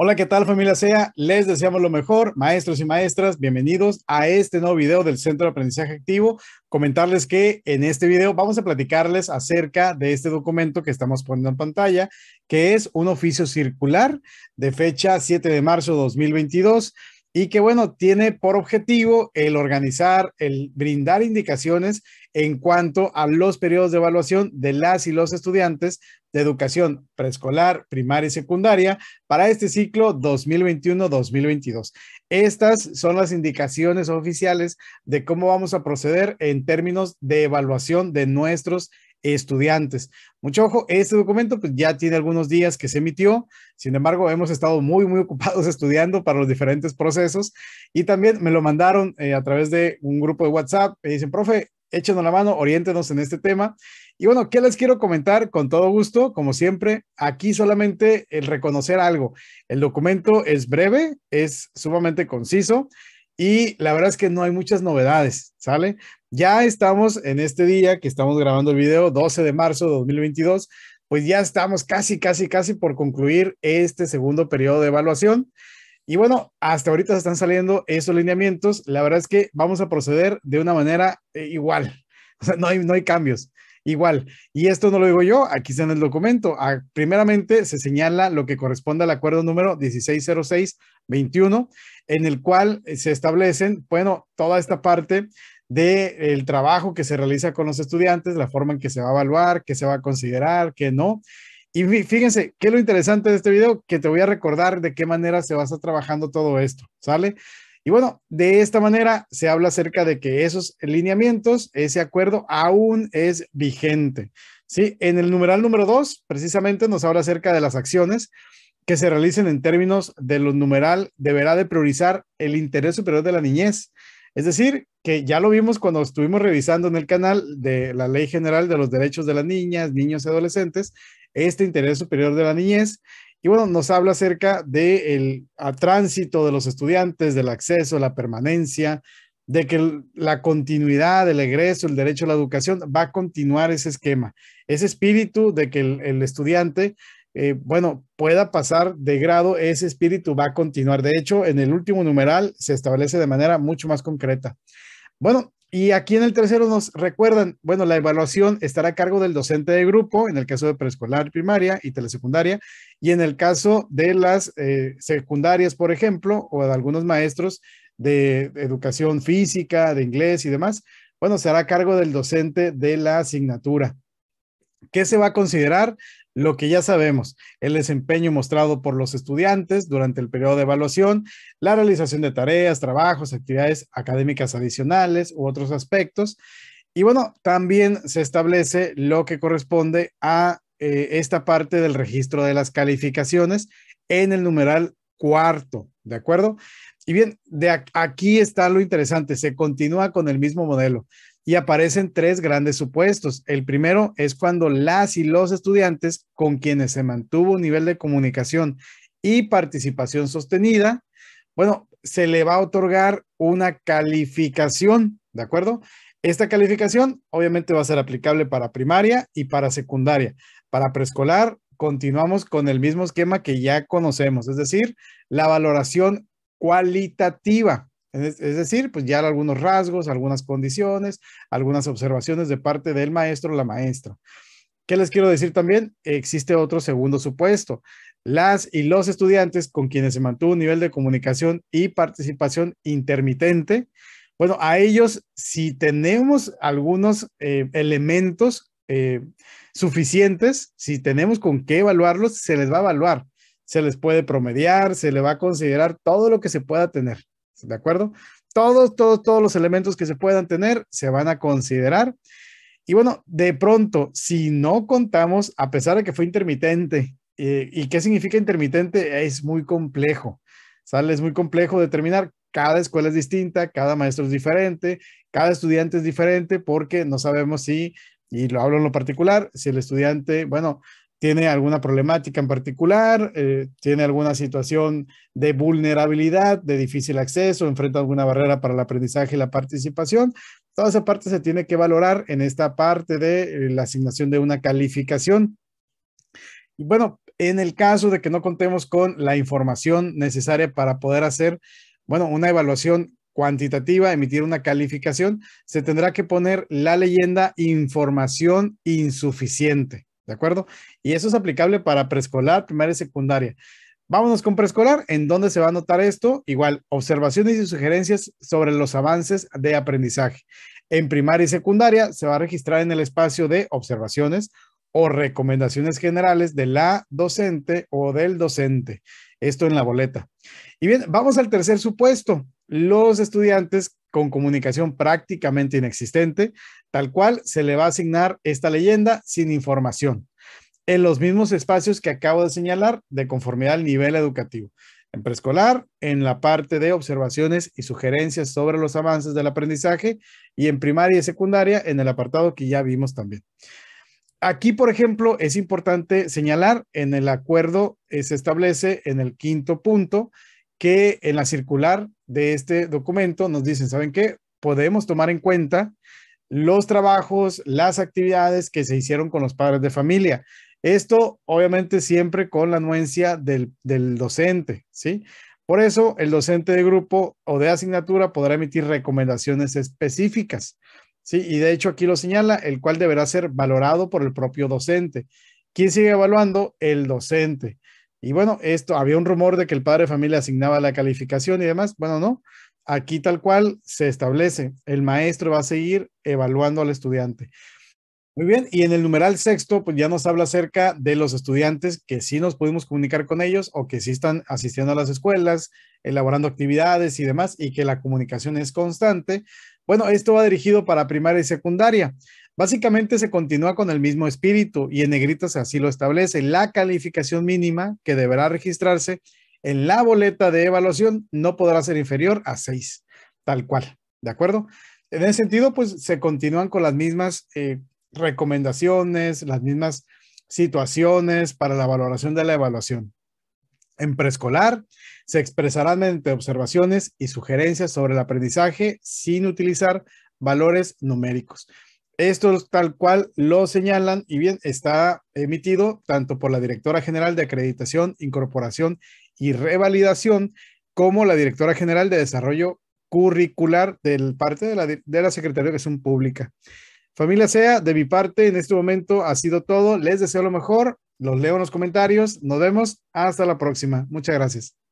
Hola, ¿qué tal familia SEA? Les deseamos lo mejor, maestros y maestras, bienvenidos a este nuevo video del Centro de Aprendizaje Activo. Comentarles que en este video vamos a platicarles acerca de este documento que estamos poniendo en pantalla, que es un oficio circular de fecha 7 de marzo de 2022 y que bueno, tiene por objetivo el organizar, el brindar indicaciones en cuanto a los periodos de evaluación de las y los estudiantes de educación preescolar, primaria y secundaria para este ciclo 2021-2022. Estas son las indicaciones oficiales de cómo vamos a proceder en términos de evaluación de nuestros estudiantes. Mucho ojo, este documento pues ya tiene algunos días que se emitió, sin embargo hemos estado muy, muy ocupados estudiando para los diferentes procesos y también me lo mandaron eh, a través de un grupo de WhatsApp, me dicen, profe, échenos la mano, oriéntenos en este tema. Y bueno, ¿qué les quiero comentar? Con todo gusto, como siempre, aquí solamente el reconocer algo. El documento es breve, es sumamente conciso y la verdad es que no hay muchas novedades, ¿sale? Ya estamos en este día que estamos grabando el video, 12 de marzo de 2022, pues ya estamos casi, casi, casi por concluir este segundo periodo de evaluación. Y bueno, hasta ahorita están saliendo esos lineamientos. La verdad es que vamos a proceder de una manera eh, igual. O sea, no hay, no hay cambios. Igual, y esto no lo digo yo, aquí está en el documento. Ah, primeramente se señala lo que corresponde al acuerdo número 160621 en el cual eh, se establecen, bueno, toda esta parte del eh, trabajo que se realiza con los estudiantes, la forma en que se va a evaluar, qué se va a considerar, qué no. Y fíjense, qué es lo interesante de este video, que te voy a recordar de qué manera se va a estar trabajando todo esto, ¿sale? Y bueno, de esta manera se habla acerca de que esos lineamientos, ese acuerdo aún es vigente. ¿sí? En el numeral número dos, precisamente nos habla acerca de las acciones que se realicen en términos de lo numeral, deberá de priorizar el interés superior de la niñez. Es decir, que ya lo vimos cuando estuvimos revisando en el canal de la Ley General de los Derechos de las Niñas, Niños y Adolescentes, este interés superior de la niñez y bueno, nos habla acerca del tránsito de los estudiantes, del acceso, la permanencia, de que la continuidad, el egreso, el derecho a la educación, va a continuar ese esquema, ese espíritu de que el, estudiante, eh, bueno, pueda pasar de grado, ese espíritu va a continuar. De hecho, en el último numeral se establece de manera mucho más concreta. Bueno, y aquí en el tercero nos recuerdan, bueno, la evaluación estará a cargo del docente de grupo, en el caso de preescolar, primaria y telesecundaria, y en el caso de las eh, secundarias, por ejemplo, o de algunos maestros de educación física, de inglés y demás, bueno, será a cargo del docente de la asignatura. ¿Qué se va a considerar? lo que ya sabemos, el desempeño mostrado por los estudiantes durante el periodo de evaluación, la realización de tareas, trabajos, actividades académicas adicionales u otros aspectos. Y bueno, también se establece lo que corresponde a eh, esta parte del registro de las calificaciones en el numeral cuarto, ¿de acuerdo? Y bien, de aquí está lo interesante, se continúa con el mismo modelo y aparecen tres grandes supuestos. El primero es cuando las y los estudiantes con quienes se mantuvo un nivel de comunicación y participación sostenida, bueno, se le va a otorgar una calificación, ¿de acuerdo? Esta calificación obviamente va a ser aplicable para primaria y para secundaria. Para preescolar continuamos con el mismo esquema que ya conocemos, es decir, la valoración cualitativa. Es, decir, pues ya algunos rasgos, algunas condiciones, algunas observaciones de parte del maestro o la maestra. ¿Qué les quiero decir también? Existe otro segundo supuesto. Las y los estudiantes con quienes se mantuvo un nivel de comunicación y participación intermitente. Bueno, a ellos, si tenemos algunos eh, elementos eh, suficientes, si tenemos con qué evaluarlos, se les va a evaluar, se les puede promediar, se les va a considerar todo lo que se pueda tener. ¿de acuerdo? Todos, todos, todos los elementos que se puedan tener se van a considerar. Y bueno, de pronto, si no contamos, a pesar de que fue intermitente, eh, ¿y qué significa intermitente? Es muy complejo, ¿sale? Es muy complejo determinar. Cada escuela es distinta, cada maestro es diferente, cada estudiante es diferente porque no sabemos si, y lo hablo en lo particular, si el estudiante, bueno, tiene alguna problemática en particular, eh, tiene alguna situación de vulnerabilidad, de difícil acceso, enfrenta alguna barrera para el aprendizaje y la participación. Toda esa parte se tiene que valorar en esta parte de eh, la asignación de una calificación. Y bueno, en el caso de que no contemos con la información necesaria para poder hacer, bueno, una evaluación cuantitativa, emitir una calificación, se tendrá que poner la leyenda información insuficiente. ¿De acuerdo? Y eso es aplicable para preescolar, primaria y secundaria. Vámonos con preescolar, en dónde se va a notar esto. Igual, observaciones y sugerencias sobre los avances de aprendizaje. En primaria y secundaria se va a registrar en el espacio de observaciones o recomendaciones generales de la docente o del docente. Esto en la boleta. Y bien, vamos al tercer supuesto, los estudiantes con comunicación prácticamente inexistente, tal cual se le va a asignar esta leyenda sin información, en los mismos espacios que acabo de señalar de conformidad al nivel educativo. En preescolar, en la parte de observaciones y sugerencias sobre los avances del aprendizaje y en primaria y secundaria en el apartado que ya vimos también. Aquí, por ejemplo, es importante señalar en el acuerdo eh, se establece en el quinto punto que en la circular de este documento nos dicen, ¿saben qué? Podemos tomar en cuenta los trabajos, las actividades que se hicieron con los padres de familia. Esto obviamente siempre con la anuencia del, del docente, ¿sí? Por eso el docente de grupo o de asignatura podrá emitir recomendaciones específicas, ¿sí? Y de hecho aquí lo señala, el cual deberá ser valorado por el propio docente. ¿Quién sigue evaluando? El docente. Y bueno, esto había un rumor de que el padre de familia asignaba la calificación y demás. Bueno, no. Aquí tal cual se establece, el maestro va a seguir evaluando al estudiante. Muy bien, y en el numeral sexto, pues ya nos habla acerca de los estudiantes que sí nos pudimos comunicar con ellos o que sí están asistiendo a las escuelas, elaborando actividades y demás, y que la comunicación es constante. Bueno, esto va dirigido para primaria y secundaria. Básicamente se continúa con el mismo espíritu y en negritas así lo establece. La calificación mínima que deberá registrarse en la boleta de evaluación no podrá ser inferior a 6, tal cual. ¿De acuerdo? En ese sentido, pues se continúan con las mismas eh, recomendaciones, las mismas situaciones para la valoración de la evaluación. En preescolar se expresarán mediante observaciones y sugerencias sobre el aprendizaje sin utilizar valores numéricos. Esto es tal cual lo señalan y bien está emitido tanto por la Directora General de Acreditación, Incorporación y Revalidación como la Directora General de Desarrollo Curricular del parte de la, de la Secretaría de Educación Pública. Familia SEA, de mi parte, en este momento ha sido todo. Les deseo lo mejor. Los leo en los comentarios. Nos vemos. Hasta la próxima. Muchas gracias.